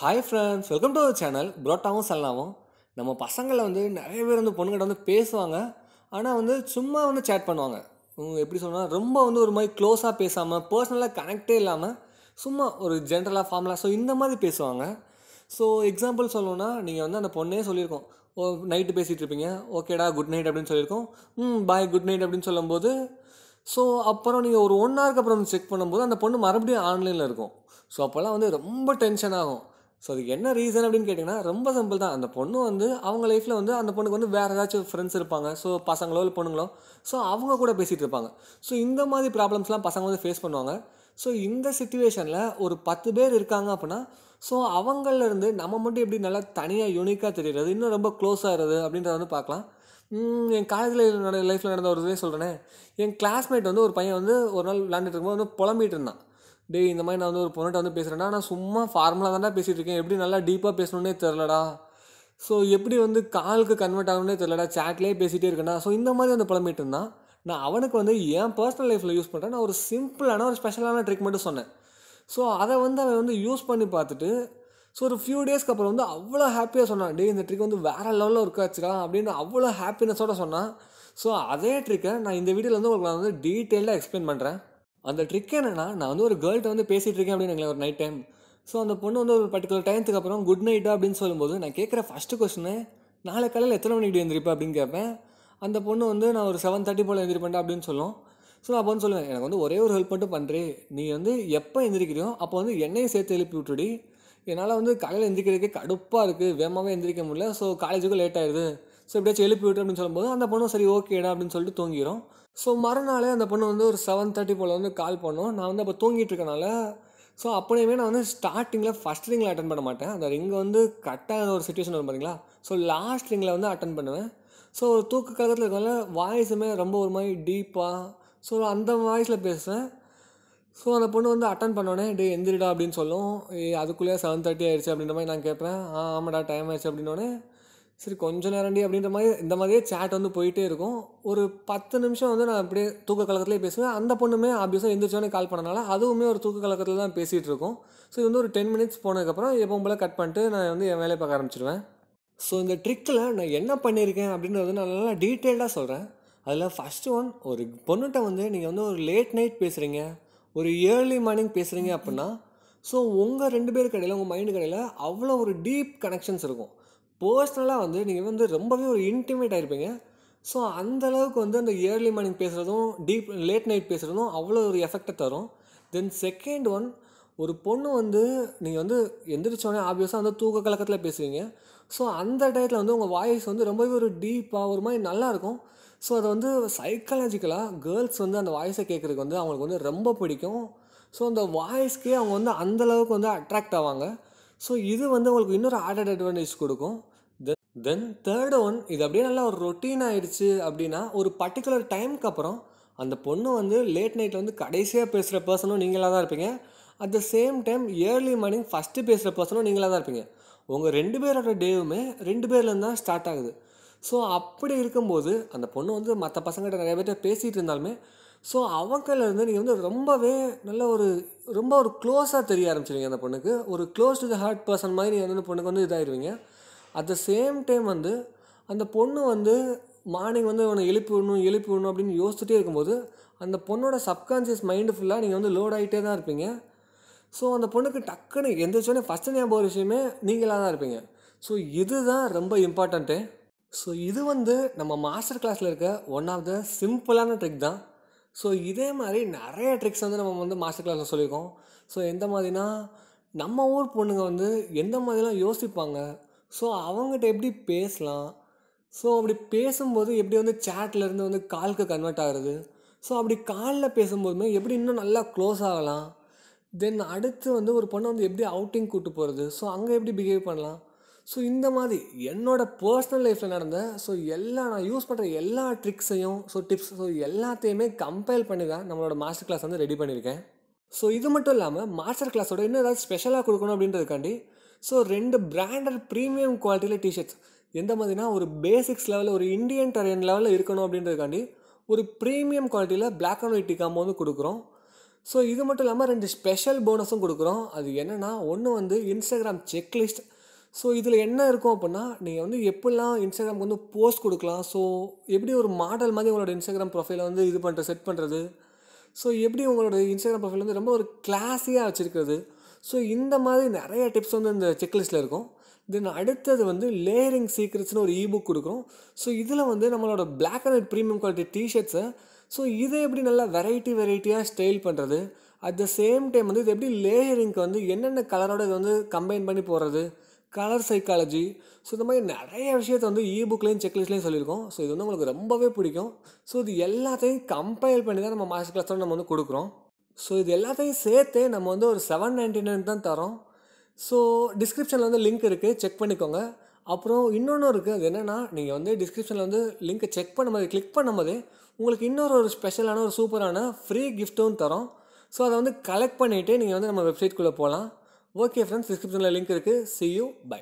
hi friends welcome to channel புரோட்டாவும் சல்லாவும் நம்ம பசங்களை வந்து நிறைய பேர் வந்து பொண்ணுங்கிட்ட வந்து பேசுவாங்க ஆனால் வந்து சும்மா வந்து சேட் பண்ணுவாங்க எப்படி சொன்னால் ரொம்ப வந்து ஒரு மாதிரி க்ளோஸாக பேசாமல் பர்சனலாக கனெக்டே இல்லாமல் சும்மா ஒரு ஜென்ரலாக ஃபார்மலாக ஸோ இந்த மாதிரி பேசுவாங்க ஸோ எக்ஸாம்பிள் சொல்லணும்னா நீங்கள் வந்து அந்த பொண்ணே சொல்லியிருக்கோம் ஓ நைட்டு பேசிகிட்டு இருப்பீங்க ஓகேடா குட் நைட் அப்படின்னு சொல்லியிருக்கோம் ம் பாய் குட் நைட் அப்படின்னு சொல்லும்போது ஸோ அப்புறம் நீங்கள் ஒரு ஒன் ஹவருக்கு அப்புறம் செக் பண்ணும்போது அந்த பொண்ணு மறுபடியும் ஆன்லைனில் இருக்கும் ஸோ அப்போல்லாம் வந்து ரொம்ப டென்ஷன் ஆகும் ஸோ அதுக்கு என்ன ரீசன் அப்படின்னு கேட்டிங்கன்னா ரொம்ப சிம்பிள் தான் அந்த பொண்ணு வந்து அவங்க லைஃப்பில் வந்து அந்த பொண்ணுக்கு வந்து வேறு ஏதாச்சும் ஃப்ரெண்ட்ஸ் இருப்பாங்க ஸோ பசங்களோ இல்லை பொண்ணுங்களோ ஸோ அவங்க கூட பேசிகிட்டு இருப்பாங்க ஸோ இந்த மாதிரி ப்ராப்ளம்ஸ்லாம் பசங்க வந்து ஃபேஸ் பண்ணுவாங்க ஸோ இந்த சுச்சுவேஷனில் ஒரு பத்து பேர் இருக்காங்க அப்படின்னா ஸோ அவங்களிருந்து நம்ம மட்டும் எப்படி நல்லா தனியாக யூனிக்காக தெரியுறது இன்னும் ரொம்ப க்ளோஸ் ஆகிறது அப்படின்றத வந்து பார்க்கலாம் என் காலேஜில் நட லைஃப்பில் நடந்த ஒரு இதே சொல்கிறேன் என் கிளாஸ்மேட் வந்து ஒரு பையன் வந்து ஒரு நாள் விளாண்டுட்டு இருக்கும்போது வந்து புலம்பிகிட்டு இருந்தான் டே இந்த மாதிரி நான் வந்து ஒரு பொண்ணுகிட்ட வந்து பேசுகிறேன்னா நான் சும்மா ஃபார்மலாக தான் பேசிகிட்டு இருக்கேன் எப்படி நல்லா டீப்பாக பேசணுன்னே தெரிலடா ஸோ எப்படி வந்து காலுக்கு கன்வெர்ட் ஆகணும்னே தெரிலடா சேட்லேயே பேசிகிட்டே இருக்கேன்னா ஸோ இந்த மாதிரி வந்து புலம்பிட்டு இருந்தான் நான் அவனுக்கு வந்து என் பர்சனல் லைஃப்பில் யூஸ் பண்ணுறேன் நான் ஒரு சிம்பிளான ஒரு ஸ்பெஷலான ட்ரிக் மட்டும் சொன்னேன் ஸோ அதை வந்து அவன் வந்து யூஸ் பண்ணி பார்த்துட்டு ஸோ ஒரு ஃபியூ டேஸ்க்கு அப்புறம் வந்து அவ்வளோ ஹாப்பியாக சொன்னான் டே இந்த ட்ரிக் வந்து வேறு லெவலில் இருக்காச்சுடா அப்படின்னு அவ்வளோ ஹாப்பினஸோடு சொன்னான் ஸோ அதே ட்ரிக்கை நான் இந்த வீடியோவில் வந்து உங்களுக்கு நான் வந்து டீட்டெயிலாக எக்ஸ்பிளைன் பண்ணுறேன் அந்த ட்ரிக் என்னென்னா நான் வந்து ஒரு கேர்ள்கிட்ட வந்து பேசிகிட்டு இருக்கேன் அப்படின்னு ஒரு நைட் டைம் ஸோ அந்த பொண்ணு வந்து ஒரு பர்டிகுலர் டைம்த்துக்கு அப்புறம் குட் நைட்டா அப்படின்னு சொல்லும்போது நான் கேட்குற ஃபஸ்ட்டு கொஸ்டின் நாளை காலையில் எத்தனை மணிக்கு எழுந்திருப்பேன் அப்படின்னு கேட்பேன் அந்த பொண்ணு வந்து நான் ஒரு செவன் தேர்ட்டி போல் எழுந்திருப்பேன்டா அப்படின்னு சொல்லும் ஸோ நான் அப்போ வந்து சொல்லுவேன் எனக்கு வந்து ஒரே ஒரு ஹெல்ப் மட்டும் பண்ணுறேன் நீ வந்து எப்போ எந்திரிக்கிறியோ அப்போ வந்து என்னையும் சேர்த்து எழுப்பி விட்டுடி என்னால் வந்து காலையில் எந்திரிக்கிறதுக்கே கடுப்பாக இருக்குது வேகமாகவே எந்திரிக்க முடியல ஸோ காலேஜுக்கும் லேட் ஆயிடுது ஸோ எப்படியாச்சும் எழுப்பி விட்டு அப்படின்னு சொல்லும்போது அந்த பொண்ணு சரி ஓகேடா அப்படின்னு சொல்லிட்டு தூங்கிடும் ஸோ மறுநாளே அந்த பொண்ணு வந்து ஒரு செவன் தேர்ட்டி போல் வந்து கால் பண்ணோம் நான் வந்து அப்போ தூங்கிட்டு இருக்கனால ஸோ அப்படியுமே நான் வந்து ஸ்டார்டிங்கில் ஃபஸ்ட் ரிங்கில் அட்டன் பண்ண மாட்டேன் அந்த ரிங் வந்து கரெக்டாக ஒரு சுச்சுவேஷன் வரும் பார்த்தீங்களா ஸோ லாஸ்ட் ரிங்கில் வந்து அட்டன் பண்ணுவேன் ஸோ தூக்க கழகத்தில் இருக்கனால வாய்ஸுமே ரொம்ப ஒரு மாதிரி டீப்பாக ஸோ அந்த வாய்ஸில் பேசுவேன் ஸோ அந்த பொண்ணு வந்து அட்டன் பண்ணோடனே டே எந்திரிடா அப்படின்னு சொல்லும் ஏ அதுக்குள்ளேயே செவன் தேர்ட்டி ஆயிடுச்சு அப்படின்ற மாதிரி நான் கேட்பேன் ஆ ஆமாடா டைம் ஆயிடுச்சு அப்படின்னோடனே சரி கொஞ்சம் நேரண்டி அப்படின்ற மாதிரி இந்த மாதிரியே சேட் வந்து போயிட்டே இருக்கும் ஒரு பத்து நிமிஷம் வந்து நான் அப்படியே தூக்க கலக்கத்துலேயே பேசுவேன் அந்த பொண்ணுமே ஆப்வியஸாக எந்திரிச்சோன்னே கால் பண்ணனால அதுவுமே ஒரு தூக்க கலக்கத்தில் தான் பேசிகிட்டு இருக்கும் ஸோ இது வந்து ஒரு டென் மினிட்ஸ் போனதுக்கப்புறம் எப்போ போல கட் பண்ணிட்டு நான் வந்து என் வேலையை பார்க்க ஆரம்பிச்சிடுவேன் ஸோ இந்த ட்ரிக்கில் நான் என்ன பண்ணியிருக்கேன் அப்படின்றது நான் நல்லா டீட்டெயில்டாக சொல்கிறேன் அதில் ஃபஸ்ட்டு ஒன் ஒரு பொண்ணுகிட்ட வந்து நீங்கள் வந்து ஒரு லேட் நைட் பேசுகிறீங்க ஒரு ஏர்லி மார்னிங் பேசுகிறீங்க அப்படின்னா ஸோ உங்கள் ரெண்டு பேர் கடையில் உங்கள் மைண்டு கடையில் அவ்வளோ ஒரு டீப் கனெக்ஷன்ஸ் இருக்கும் பர்சனலாக வந்து நீங்கள் வந்து ரொம்பவே ஒரு இன்டிமேட் ஆகிருப்பீங்க ஸோ அந்தளவுக்கு வந்து அந்த இயர்லி மார்னிங் பேசுகிறதும் டீப் லேட் நைட் பேசுகிறதும் அவ்வளோ ஒரு எஃபெக்டை தரும் தென் செகண்ட் ஒன் ஒரு பொண்ணு வந்து நீங்கள் வந்து எந்திரிச்சோடனே ஆப்வியஸாக வந்து தூக்க கலக்கத்தில் பேசுவீங்க ஸோ அந்த டயத்தில் வந்து உங்கள் வாய்ஸ் வந்து ரொம்பவே ஒரு டீப்பாக ஒரு மாதிரி நல்லாயிருக்கும் ஸோ அதை வந்து சைக்காலஜிக்கலாக கேர்ள்ஸ் வந்து அந்த வாய்ஸை கேட்குறதுக்கு வந்து அவங்களுக்கு வந்து ரொம்ப பிடிக்கும் ஸோ அந்த வாய்ஸ்க்கே அவங்க வந்து அந்தளவுக்கு வந்து அட்ராக்ட் ஆவாங்க ஸோ இது வந்து உங்களுக்கு இன்னொரு ஆடட் அட்வான்டேஜ் கொடுக்கும் தென் தென் தேர்ட் ஒன் இது அப்படியே நல்லா ஒரு ரொட்டீன் ஆகிடுச்சு அப்படின்னா ஒரு பர்டிகுலர் டைமுக்கு அப்புறம் அந்த பொண்ணு வந்து லேட் நைட்டில் வந்து கடைசியாக பேசுகிற பர்சனும் நீங்களாக தான் இருப்பீங்க at the same time early morning first பேசுகிற பர்சனும் நீங்களாக தான் இருப்பீங்க உங்கள் ரெண்டு பேரோட டேவுமே ரெண்டு பேர்லேருந்து தான் ஸ்டார்ட் ஆகுது ஸோ அப்படி இருக்கும்போது அந்த பொண்ணு வந்து மற்ற பசங்கள்கிட்ட நிறைய பேர்கிட்ட பேசிகிட்டு இருந்தாலுமே ஸோ அவங்களிருந்து நீங்கள் வந்து ரொம்பவே நல்ல ஒரு ரொம்ப ஒரு க்ளோஸாக தெரிய ஆரம்பிச்சிருவீங்க அந்த பொண்ணுக்கு ஒரு close to the heart person மாதிரி நீங்கள் வந்து பொண்ணுக்கு வந்து இதாகிடுவீங்க அட் த சேம் டைம் வந்து அந்த பொண்ணு வந்து மார்னிங் வந்து உன்னை எழுப்பி விடணும் எழுப்பி விடணும் அப்படின்னு யோசிச்சுட்டே இருக்கும்போது அந்த பொண்ணோட சப்கான்ஷியஸ் மைண்டு ஃபுல்லாக நீங்கள் வந்து லோட் ஆகிட்டே தான் இருப்பீங்க ஸோ அந்த பொண்ணுக்கு டக்குன்னு எந்திரிச்சோடனே ஃபஸ்ட்டு நியாபகம் ஒரு விஷயமே நீங்களாக தான் இருப்பீங்க ஸோ இதுதான் ரொம்ப இம்பார்ட்டண்ட்டு ஸோ இது வந்து நம்ம மாஸ்டர் கிளாஸில் இருக்க ஒன் ஆஃப் த சிம்பிளான ட்ரிக் தான் ஸோ இதே மாதிரி நிறைய ட்ரிக்ஸ் வந்து நம்ம வந்து மாஸ்டர் கிளாஸில் சொல்லியிருக்கோம் ஸோ எந்த மாதிரினா நம்ம ஊர் பொண்ணுங்க வந்து எந்த மாதிரிலாம் யோசிப்பாங்க ஸோ அவங்ககிட்ட எப்படி பேசலாம் ஸோ அப்படி பேசும்போது எப்படி வந்து சேட்லேருந்து வந்து காலுக்கு கன்வெர்ட் ஆகுறது ஸோ அப்படி காலில் பேசும்போதுமே எப்படி இன்னும் நல்லா க்ளோஸ் ஆகலாம் தென் அடுத்து வந்து ஒரு பொண்ணை வந்து எப்படி அவுட்டிங் கூப்பிட்டு போகிறது ஸோ அங்கே எப்படி பிஹேவ் பண்ணலாம் ஸோ இந்த மாதிரி என்னோடய பர்சனல் லைஃப்பில் நடந்த ஸோ எல்லா நான் யூஸ் பண்ணுற எல்லா ட்ரிக்ஸையும் ஸோ டிப்ஸ் ஸோ எல்லாத்தையுமே கம்பைல் பண்ணி தான் நம்மளோட மாஸ்டர் கிளாஸ் வந்து ரெடி பண்ணியிருக்கேன் ஸோ இது மட்டும் இல்லாமல் மாஸ்டர் கிளாஸோட இன்னும் ஏதாவது ஸ்பெஷலாக கொடுக்கணும் அப்படின்றதுக்காண்டி ஸோ ரெண்டு பிராண்டட் ப்ரீமியம் குவாலிட்டியில் டிஷர்ட்ஸ் எந்த மாதிரினா ஒரு பேசிக்ஸ் லெவலில் ஒரு இந்தியன் டெரைன் லெவலில் இருக்கணும் அப்படின்றதுக்காண்டி ஒரு ப்ரீமியம் குவாலிட்டியில் பிளாக் அண்ட் ஒயிட் டிகாமோ வந்து கொடுக்குறோம் ஸோ இது மட்டும் இல்லாமல் ரெண்டு ஸ்பெஷல் போனஸும் கொடுக்குறோம் அது என்னென்னா ஒன்று வந்து இன்ஸ்டாகிராம் செக்லிஸ்ட் ஸோ இதில் என்ன இருக்கும் அப்படின்னா நீங்கள் வந்து எப்படிலாம் இன்ஸ்டாகிராமுக்கு வந்து போஸ்ட் கொடுக்கலாம் ஸோ எப்படி ஒரு மாடல் மாதிரி உங்களோட இன்ஸ்டாகிராம் ப்ரொஃபைலை வந்து இது பண்ணுற செட் பண்ணுறது ஸோ எப்படி உங்களோட இன்ஸ்டாகிராம் ப்ரொஃபைல் வந்து ரொம்ப ஒரு கிளாஸியாக வச்சுருக்கிறது ஸோ இந்த மாதிரி நிறைய டிப்ஸ் வந்து இந்த செக்லிஸ்ட்டில் இருக்கும் தென் அடுத்தது வந்து லேயரிங் சீக்ரெட்ஸ்னு ஒரு ஈபுக் கொடுக்குறோம் ஸோ இதில் வந்து நம்மளோட black and white premium quality டிஷர்ட்ஸை ஸோ இதை எப்படி நல்லா வெரைட்டி வெரைட்டியாக ஸ்டைல் பண்ணுறது அட் த சேம் டைம் வந்து இது எப்படி லேயரிங்க்கு வந்து என்னென்ன கலரோட இது வந்து கம்பைன் பண்ணி போடுறது கலர் சைக்காலஜி ஸோ இந்த மாதிரி நிறைய விஷயத்த வந்து இ புக்லேயும் செக்லிஸ்ட்லேயும் சொல்லியிருக்கோம் ஸோ இது வந்து உங்களுக்கு ரொம்பவே பிடிக்கும் ஸோ இது எல்லாத்தையும் கம்பைல் பண்ணி தான் நம்ம மாஸ்டர் கிளாஸ் நம்ம வந்து கொடுக்குறோம் ஸோ இது எல்லாத்தையும் சேர்த்து நம்ம வந்து ஒரு செவன் நைன்ட்டி நைன் தான் தரோம் ஸோ டிஸ்கிரிப்ஷனில் வந்து லிங்க் இருக்குது செக் பண்ணிக்கோங்க அப்புறம் இன்னொன்று இருக்குது அது என்னென்னா நீங்கள் வந்து டிஸ்கிரிப்ஷனில் வந்து லிங்க்கை செக் பண்ணும்போது கிளிக் பண்ணும்போது உங்களுக்கு இன்னொரு ஒரு ஸ்பெஷலான ஒரு சூப்பரான ஃப்ரீ கிஃப்ட்டும் தரோம் ஸோ அதை வந்து கலெக்ட் பண்ணிவிட்டு நீங்கள் வந்து நம்ம வெப்சைட்குள்ளே போகலாம் ஓகே ஃப்ரெண்ட்ஸ் டிஸ்கிரிப்ஷனில் லிங்க் இருக்குது சி யூ பை